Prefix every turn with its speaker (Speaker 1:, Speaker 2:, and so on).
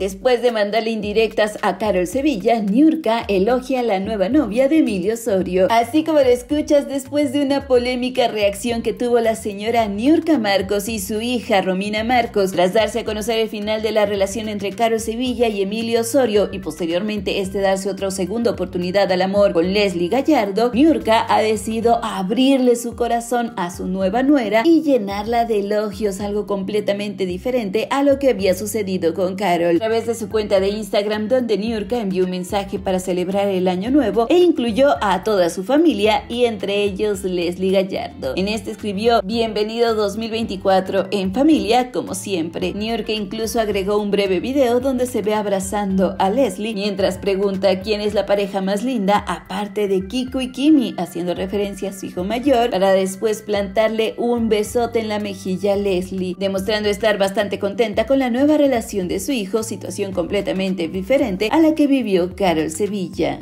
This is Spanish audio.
Speaker 1: Después de mandarle indirectas a Carol Sevilla, Niurka elogia a la nueva novia de Emilio Osorio. Así como lo escuchas, después de una polémica reacción que tuvo la señora Niurka Marcos y su hija Romina Marcos, tras darse a conocer el final de la relación entre Carol Sevilla y Emilio Osorio y posteriormente este darse otra segunda oportunidad al amor con Leslie Gallardo, Niurka ha decidido abrirle su corazón a su nueva nuera y llenarla de elogios, algo completamente diferente a lo que había sucedido con Carol través de su cuenta de Instagram donde Niurka envió un mensaje para celebrar el año nuevo e incluyó a toda su familia y entre ellos Leslie Gallardo. En este escribió Bienvenido 2024 en familia como siempre. Niurka incluso agregó un breve video donde se ve abrazando a Leslie mientras pregunta quién es la pareja más linda aparte de Kiko y Kimi haciendo referencia a su hijo mayor para después plantarle un besote en la mejilla a Leslie demostrando estar bastante contenta con la nueva relación de su hijo si situación completamente diferente a la que vivió Carol Sevilla.